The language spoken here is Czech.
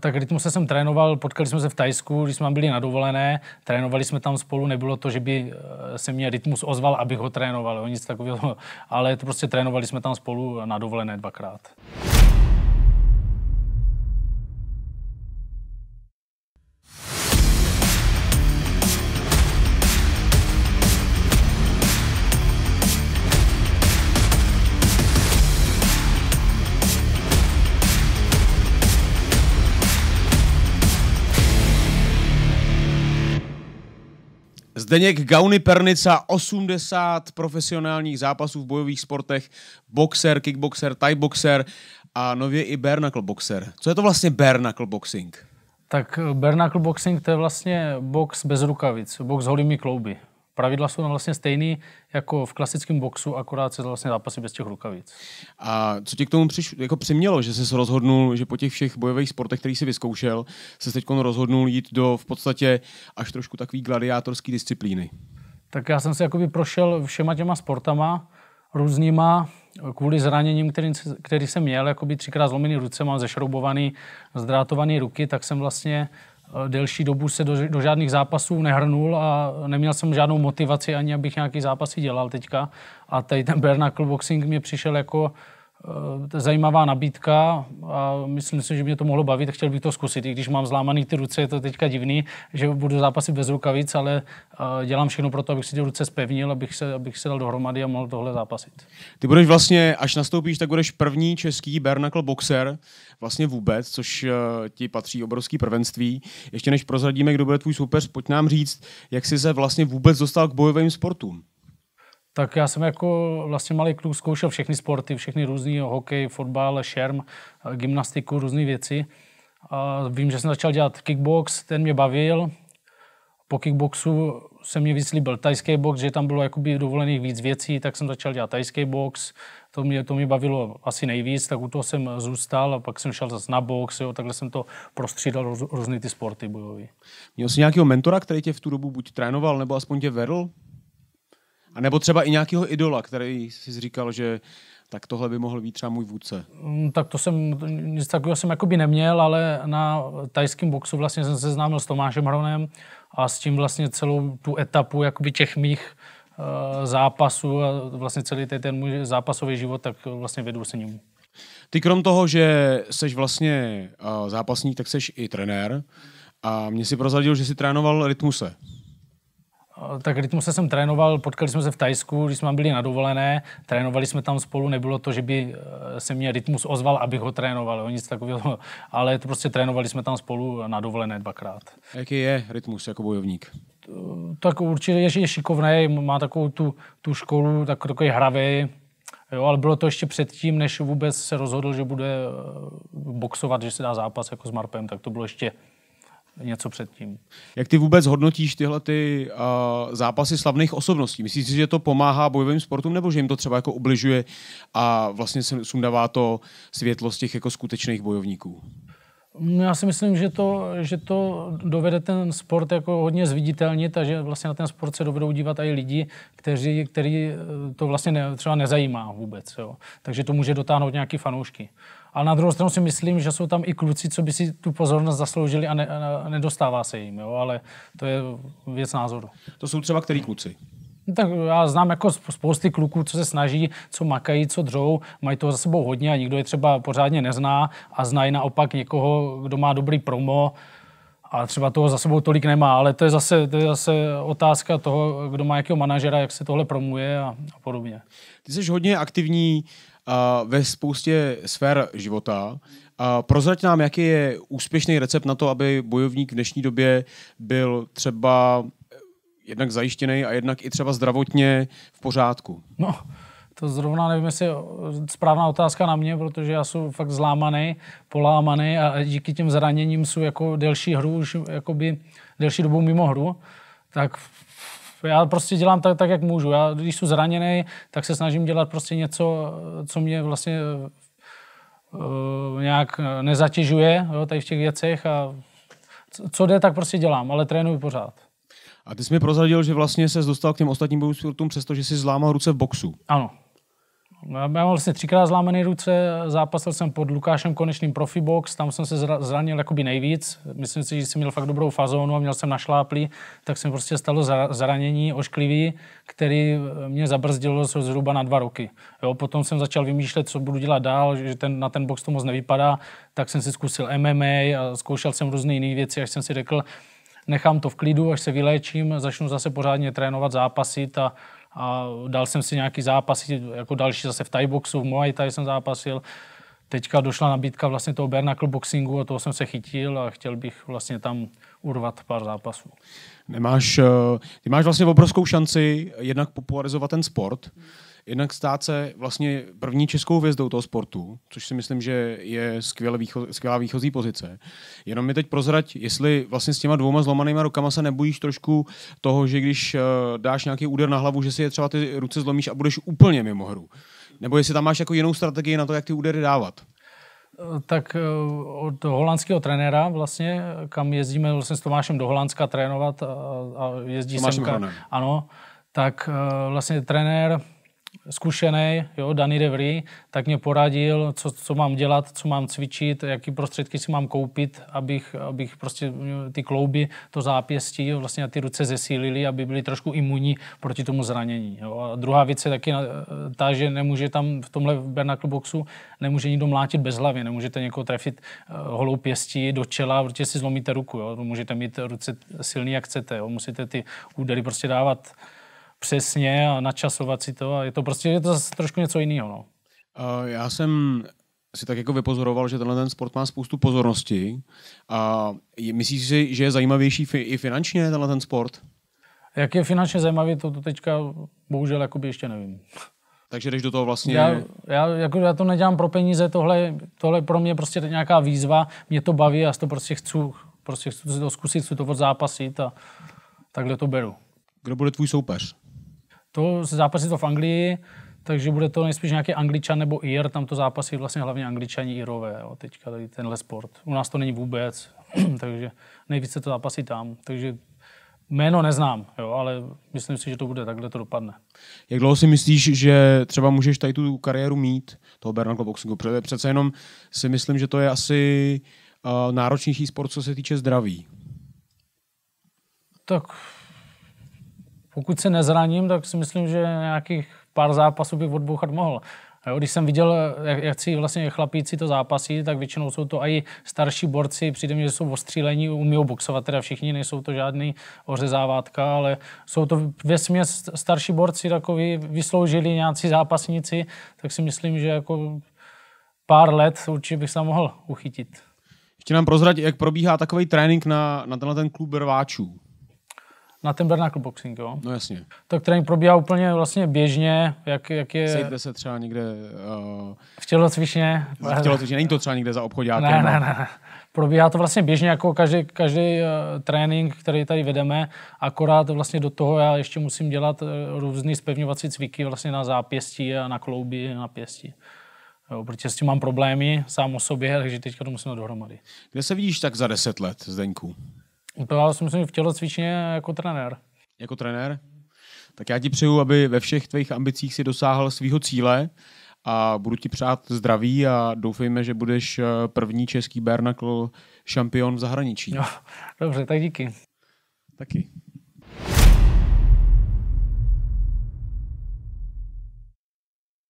tak rytmuse jsem trénoval, potkali jsme se v Tajsku, když jsme byli na dovolené, trénovali jsme tam spolu, nebylo to, že by eh, se mě rytmus ozval, abych ho trénoval, jo, nic takového, ale to prostě trénovali jsme tam spolu na dovolené dvakrát. Zdeněk Gauny Pernica, 80 profesionálních zápasů v bojových sportech, boxer, kickboxer, thai boxer a nově i bare knuckle boxer. Co je to vlastně bare knuckle boxing? Tak eh, bare knuckle boxing to je vlastně box bez rukavic, box holými klouby pravidla jsou vlastně stejný jako v klasickém boxu, akorát se vlastně zápasy bez těch rukavic. A co tě k tomu přiš, jako přimělo, že jsi rozhodnul, že po těch všech bojových sportech, který jsi vyzkoušel, se teď rozhodnul jít do v podstatě až trošku takový gladiátorský disciplíny? Tak já jsem se jakoby prošel všema těma sportama, různýma, kvůli zraněním, který, který jsem měl, jakoby třikrát zlomený ruce, mám zešroubovaný, zdrátovaný ruky, tak jsem vlastně Eh, delší dobu se do, do žádných zápasů nehrnul a neměl jsem žádnou motivaci ani, abych nějaký zápasy dělal teďka. A tady ten Bernacle Boxing mě přišel jako Eh, to je zajímavá nabídka a myslím si, že mě to mohlo bavit a chtěl bych to zkusit. I když mám zlámaný ty ruce, je to teďka divný, že budu zápasit bez rukavic, ale eh, dělám všechno pro to, abych si ty ruce zpevnil, abych se, abych se dal dohromady a mohl tohle zápasit. Ty budeš vlastně, až nastoupíš, tak budeš první český bare boxer vlastně vůbec, což eh, ti patří obrovský prvenství. Ještě než prozradíme, kdo bude tvůj soupeř, pojď nám říct, jak jsi se vlastně vůbec dostal k bojovým sportům. Tak já jsem jako vlastně malý kluk zkoušel všechny sporty, všechny různý, hokej, fotbal, šerm, gymnastiku, různé věci. A vím, že jsem začal dělat kickbox, ten mě bavil. Po kickboxu se mě víc líbil tajský box, že tam bylo jakoby dovolených víc věcí, tak jsem začal dělat tajský box. To mě, to mě bavilo asi nejvíc, tak u toho jsem zůstal a pak jsem šel zase na box, jo, takhle jsem to prostřídal roz, různý ty sporty bojové. Měl jsi nějakého mentora, který tě v tu dobu buď trénoval, nebo aspoň tě vedl? nebo třeba i nějakého idola, který si říkal, že tak tohle by mohl být třeba můj vůdce. Mm, tak to jsem, nic takového jsem jakoby neměl, ale na tajském boxu vlastně jsem se známil s Tomášem Hronem a s tím vlastně celou tu etapu jakoby těch mých eh, zápasů a vlastně celý ten můj zápasový život, tak vlastně vedu se ním. Ty krom toho, že jsi vlastně eh, zápasník, tak jsi i trenér. A mě si prozradil, že jsi trénoval Rytmuse tak rytmus jsem trénoval, potkali jsme se v Tajsku, když jsme byli na dovolené, trénovali jsme tam spolu, nebylo to, že by eh, se mě rytmus ozval, abych ho trénoval, jo, nic takového, ale to prostě trénovali jsme tam spolu na dovolené dvakrát. Jaký je rytmus jako bojovník? Eh, tak určitě je, je šikovný, má takovou tu, tu školu, tak, takový hravý, jo, ale bylo to ještě předtím, než vůbec se rozhodl, že bude eh, boxovat, že se dá zápas jako s Marpem, tak to bylo ještě něco předtím. Jak ty vůbec hodnotíš tyhle ty, uh, zápasy slavných osobností? Myslíš si, že to pomáhá bojovým sportům, nebo že jim to třeba jako obližuje a vlastně sundává to světlo z těch jako skutečných bojovníků? Mm, já si myslím, že to, že to dovede ten sport jako hodně zviditelnit a že vlastně na ten sport se dovedou dívat i lidi, kteří, který eh, to vlastně ne, třeba nezajímá vůbec. Jo. Takže to může dotáhnout nějaký fanoušky. A na druhou stranu si myslím, že jsou tam i kluci, co by si tu pozornost zasloužili a, ne, a nedostává se jim, jo? ale to je věc názoru. To jsou třeba který kluci? No tak já znám jako spousty kluků, co se snaží, co makají, co dřou, mají toho za sebou hodně a nikdo je třeba pořádně nezná a znají naopak někoho, kdo má dobrý promo, a třeba toho za sebou tolik nemá, ale to je zase, to je zase otázka toho, kdo má jakého manažera, jak se tohle promuje a, a podobně. Ty jsi hodně aktivní ve spoustě sfér života. A prozrať nám, jaký je úspěšný recept na to, aby bojovník v dnešní době byl třeba eh, jednak zajištěný a jednak i třeba zdravotně v pořádku? No, to zrovna nevím, jestli je eh, správná otázka na mě, protože já jsem fakt zlámaný, polámaný a díky těm zraněním jsou jako delší hru, už jakoby delší dobu mimo hru, tak já prostě dělám tak, tak, jak můžu. Já, když jsem zraněný, tak se snažím dělat prostě něco, co mě vlastně uh, nějak nezatěžuje jo, tady v těch věcech a co jde, tak prostě dělám, ale trénuji pořád. A ty jsi mi prozradil, že vlastně se dostal k těm ostatním bojům sportům, přestože jsi zlámal ruce v boxu. Ano. Já mám vlastně třikrát zlámené ruce, zápasil jsem pod Lukášem Konečným Profibox, tam jsem se zranil jakoby nejvíc. Myslím si, že jsem měl fakt dobrou fazónu a měl jsem našláplý, tak jsem prostě stalo zranění ošklivý, který eh, mě zabrzdilo zhruba na dva roky. Jo, potom jsem začal vymýšlet, co budu dělat dál, že ten, na ten box to moc nevypadá, tak jsem si zkusil MMA a zkoušel jsem různé jiné věci, až jsem si řekl, nechám to v klidu, až se vyléčím, začnu zase pořádně trénovat, zápasit a a dal jsem si nějaký zápasy, jako další zase v Thai boxu, v Muay Thai jsem zápasil. Teďka došla nabídka vlastně toho Bernacle boxingu a toho jsem se chytil a chtěl bych vlastně tam urvat pár zápasů. Nemáš, eh, ty máš vlastně obrovskou šanci jednak popularizovat ten sport, hmm jednak stát se vlastně první českou hvězdou toho sportu, což si myslím, že je skvěle výcho, skvělá výchozí pozice. Jenom mi teď prozrať, jestli vlastně s těma dvouma zlomanýma rukama se nebojíš trošku toho, že když eh, dáš nějaký úder na hlavu, že si je třeba ty ruce zlomíš a budeš úplně mimo hru. Nebo jestli tam máš jako jinou strategii na to, jak ty údery dávat tak eh, od holandského trenéra vlastně, kam jezdíme vlastně s Tomášem do Holandska trénovat a, a jezdí Tomášem semka. Hranem. Ano, tak eh, vlastně trenér zkušený, jo, Danny Devry, tak mě poradil, co, co mám dělat, co mám cvičit, jaký prostředky si mám koupit, abych, abych prostě ty klouby, to zápěstí, vlastně ty ruce zesílili, aby byly trošku imunní proti tomu zranění. Jo. A druhá věc je taky e, ta, že nemůže tam v tomhle bernacle boxu nemůže nikdo mlátit bez hlavy, nemůžete někoho trefit e, holou pěstí do čela, protože si zlomíte ruku. Jo. Můžete mít ruce silný, jak chcete. Jo. Musíte ty údery prostě dávat přesně a načasovat si to a je to prostě je to zase trošku něco jiného. No. Uh, já jsem si tak jako vypozoroval, že tenhle ten sport má spoustu pozornosti. A myslíš si, že je zajímavější fi- i finančně tenhle ten sport? Jak je finančně zajímavý, to, to teďka bohužel jakoby ještě nevím. Takže jdeš do toho vlastně... Já, já, jako já to nedělám pro peníze, tohle, tohle pro mě prostě nějaká výzva, mě to baví, já to prostě chci, prostě chci to zkusit, chci to zápasit a takhle to beru. Kdo bude tvůj soupeř? To zápasy to v Anglii, takže bude to nejspíš nějaký Angličan nebo Ir, tam to zápasy vlastně hlavně Angličani, Irové, jo, teďka tady tenhle sport. U nás to není vůbec, takže nejvíce to zápasy tam, takže Jméno neznám, jo, ale myslím si, že to bude, takhle to dopadne. Jak dlouho si myslíš, že třeba můžeš tady tu kariéru mít, toho Bernardo boxingu? Protože přece jenom si myslím, že to je asi uh, náročnější sport, co se týče zdraví. Tak pokud se nezraním, tak si myslím, že nějakých pár zápasů bych odbouchat mohl. Jo, když jsem viděl, jak, jak si vlastně chlapíci to zápasí, tak většinou jsou to i starší borci, přijde mě, že jsou ostřílení, umí boxovat, teda všichni, nejsou to žádný ořezávátka, ale jsou to směs starší borci, takový vysloužili nějací zápasníci, tak si myslím, že jako pár let určitě bych se mohl uchytit. Ještě nám prozradit, jak probíhá takový trénink na, na tenhle ten klub rváčů na ten Bernacle boxing, jo? No jasně. Tak trénink probíhá úplně vlastně běžně, jak, jak je... Sejte se třeba někde... Uh... V tělocvičně. V tělocvičně, není to třeba někde za obchodě. Ne, ne, no. ne, ne. Probíhá to vlastně běžně jako každý, každý uh, trénink, který tady vedeme, akorát vlastně do toho já ještě musím dělat uh, eh, různé spevňovací cviky vlastně na zápěstí a na klouby, na pěstí. Jo, protože s tím mám problémy sám o sobě, takže teďka to musím dohromady. Kde se vidíš tak za deset let, Zdeňku? Byl jsem si v tělocvičně jako trenér. Jako trenér? Tak já ti přeju, aby ve všech tvých ambicích si dosáhl svého cíle a budu ti přát zdraví a doufejme, že budeš eh, první český Bernakl šampion v zahraničí. No, dobře, tak díky. Taky.